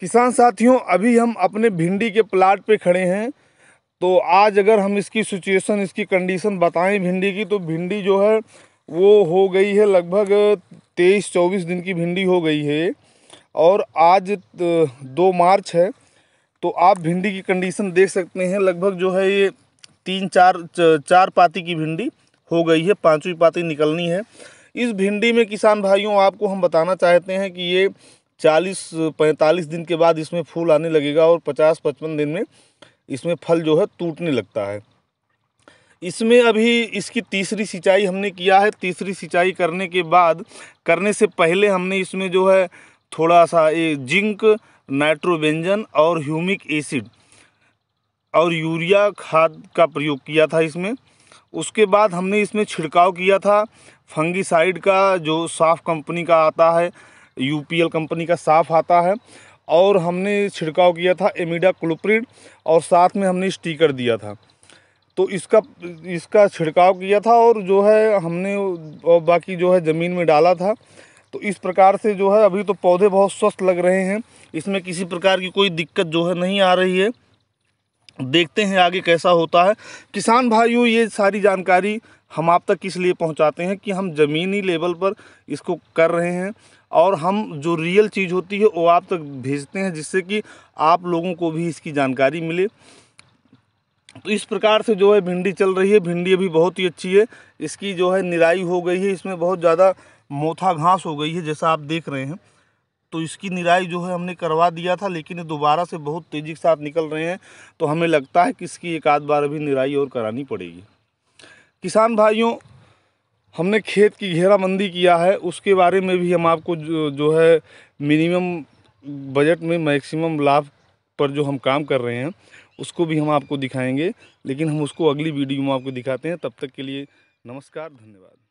किसान साथियों अभी हम अपने भिंडी के प्लाट पे खड़े हैं तो आज अगर हम इसकी सिचुएशन इसकी कंडीशन बताएं भिंडी की तो भिंडी जो है वो हो गई है लगभग तेईस चौबीस दिन की भिंडी हो गई है और आज दो मार्च है तो आप भिंडी की कंडीशन देख सकते हैं लगभग जो है ये तीन चार चार पाती की भिंडी हो गई है पाँचवीं पाती निकलनी है इस भिंडी में किसान भाइयों आपको हम बताना चाहते हैं कि ये चालीस पैंतालीस दिन के बाद इसमें फूल आने लगेगा और पचास पचपन दिन में इसमें फल जो है टूटने लगता है इसमें अभी इसकी तीसरी सिंचाई हमने किया है तीसरी सिंचाई करने के बाद करने से पहले हमने इसमें जो है थोड़ा सा ये जिंक नाइट्रोबेंजन और ह्यूमिक एसिड और यूरिया खाद का प्रयोग किया था इसमें उसके बाद हमने इसमें छिड़काव किया था फंगीसाइड का जो साफ कंपनी का आता है यूपीएल कंपनी का साफ आता है और हमने छिड़काव किया था एमिडा क्लोप्रिड और साथ में हमने स्टीकर दिया था तो इसका इसका छिड़काव किया था और जो है हमने और बाकी जो है ज़मीन में डाला था तो इस प्रकार से जो है अभी तो पौधे बहुत स्वस्थ लग रहे हैं इसमें किसी प्रकार की कोई दिक्कत जो है नहीं आ रही है देखते हैं आगे कैसा होता है किसान भाइयों ये सारी जानकारी हम आप तक इसलिए पहुँचाते हैं कि हम ज़मीनी लेवल पर इसको कर रहे हैं और हम जो रियल चीज़ होती है वो आप तक भेजते हैं जिससे कि आप लोगों को भी इसकी जानकारी मिले तो इस प्रकार से जो है भिंडी चल रही है भिंडी अभी बहुत ही अच्छी है इसकी जो है निराई हो गई है इसमें बहुत ज़्यादा मोथा घास हो गई है जैसा आप देख रहे हैं तो इसकी निराई जो है हमने करवा दिया था लेकिन दोबारा से बहुत तेज़ी के साथ निकल रहे हैं तो हमें लगता है कि इसकी एक आध बार अभी निराई और करानी पड़ेगी किसान भाइयों हमने खेत की घेराबंदी किया है उसके बारे में भी हम आपको जो, जो है मिनिमम बजट में मैक्सिमम लाभ पर जो हम काम कर रहे हैं उसको भी हम आपको दिखाएंगे लेकिन हम उसको अगली वीडियो में आपको दिखाते हैं तब तक के लिए नमस्कार धन्यवाद